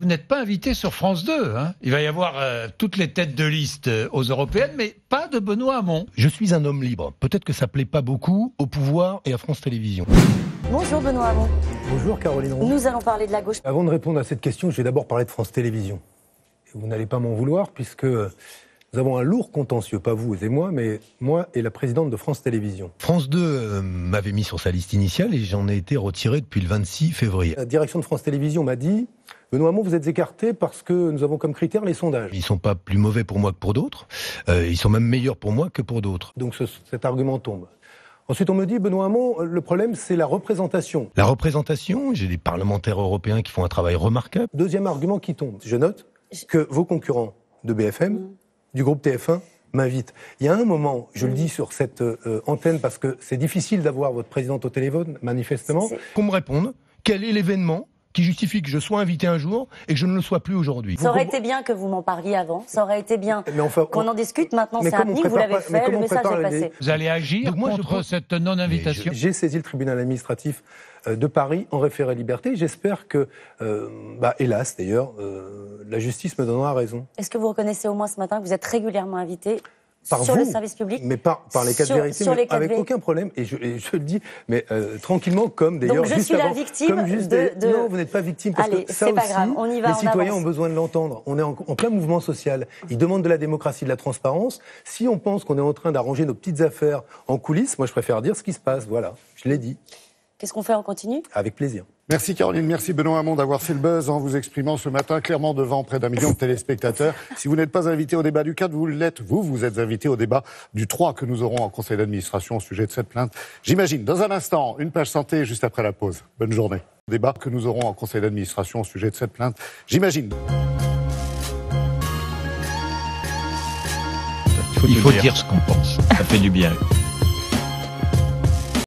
Vous n'êtes pas invité sur France 2. Hein. Il va y avoir euh, toutes les têtes de liste euh, aux européennes, mais pas de Benoît Hamon. Je suis un homme libre. Peut-être que ça plaît pas beaucoup au pouvoir et à France Télévisions. Bonjour Benoît Hamon. Bonjour Caroline Roux. Nous allons parler de la gauche. Avant de répondre à cette question, je vais d'abord parler de France Télévisions. Vous n'allez pas m'en vouloir puisque euh, nous avons un lourd contentieux, pas vous et moi, mais moi et la présidente de France Télévisions. France 2 euh, m'avait mis sur sa liste initiale et j'en ai été retiré depuis le 26 février. La direction de France Télévisions m'a dit Benoît Hamon, vous êtes écarté parce que nous avons comme critère les sondages. Ils ne sont pas plus mauvais pour moi que pour d'autres. Euh, ils sont même meilleurs pour moi que pour d'autres. Donc cet argument tombe. Ensuite, on me dit, Benoît Hamon, le problème, c'est la représentation. La représentation, j'ai des parlementaires européens qui font un travail remarquable. Deuxième argument qui tombe, je note que vos concurrents de BFM mm du groupe TF1 m'invite. Il y a un moment, je le dis sur cette euh, antenne parce que c'est difficile d'avoir votre présidente au téléphone, manifestement, qu'on me réponde quel est l'événement qui justifie que je sois invité un jour et que je ne le sois plus aujourd'hui. Ça aurait été bien que vous m'en parliez avant, ça aurait été bien qu'on en discute maintenant, c'est un vous l'avez fait, le message est passé. Vous allez agir moi, contre cette non-invitation J'ai saisi le tribunal administratif euh, de Paris en référé liberté. J'espère que, euh, bah, hélas d'ailleurs, euh, la justice me donnera raison. Est-ce que vous reconnaissez au moins ce matin que vous êtes régulièrement invité sur le service public. Mais par, par les cas de vérité avec aucun problème. Et je, le dis, mais euh, tranquillement, comme d'ailleurs. je suis la victime de, Non, vous n'êtes pas victime. Parce que ça aussi, les citoyens ont besoin de l'entendre. On est en, plein mouvement social. Ils demandent de la démocratie, de la transparence. Si on pense qu'on est en train d'arranger nos petites affaires en coulisses, moi je préfère dire ce qui se passe. Voilà, je l'ai dit. Qu'est-ce qu'on fait On continue Avec plaisir. Merci Caroline, merci Benoît Hamon d'avoir fait le buzz en vous exprimant ce matin clairement devant près d'un million de téléspectateurs. Si vous n'êtes pas invité au débat du 4, vous l'êtes, vous, vous êtes invité au débat du 3 que nous aurons en conseil d'administration au sujet de cette plainte. J'imagine, dans un instant, une page santé juste après la pause. Bonne journée. Débat que nous aurons en conseil d'administration au sujet de cette plainte. J'imagine. Il faut dire ce qu'on pense. Ça fait du bien.